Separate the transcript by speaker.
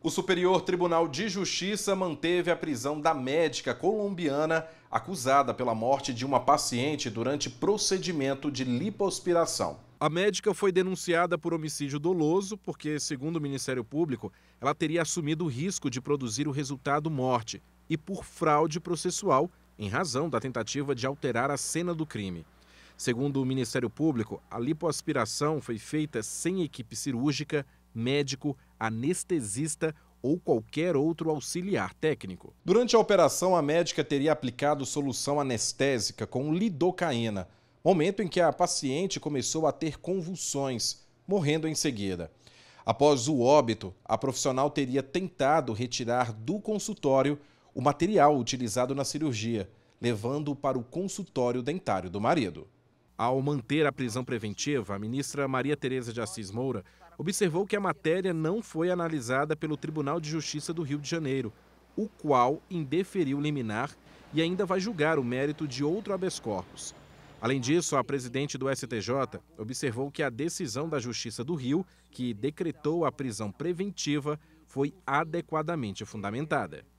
Speaker 1: O Superior Tribunal de Justiça manteve a prisão da médica colombiana acusada pela morte de uma paciente durante procedimento de lipoaspiração. A médica foi denunciada por homicídio doloso porque, segundo o Ministério Público, ela teria assumido o risco de produzir o resultado morte e por fraude processual em razão da tentativa de alterar a cena do crime. Segundo o Ministério Público, a lipoaspiração foi feita sem equipe cirúrgica, médico e anestesista ou qualquer outro auxiliar técnico. Durante a operação, a médica teria aplicado solução anestésica com lidocaína, momento em que a paciente começou a ter convulsões, morrendo em seguida. Após o óbito, a profissional teria tentado retirar do consultório o material utilizado na cirurgia, levando-o para o consultório dentário do marido. Ao manter a prisão preventiva, a ministra Maria Tereza de Assis Moura observou que a matéria não foi analisada pelo Tribunal de Justiça do Rio de Janeiro, o qual indeferiu liminar e ainda vai julgar o mérito de outro habeas corpus. Além disso, a presidente do STJ observou que a decisão da Justiça do Rio, que decretou a prisão preventiva, foi adequadamente fundamentada.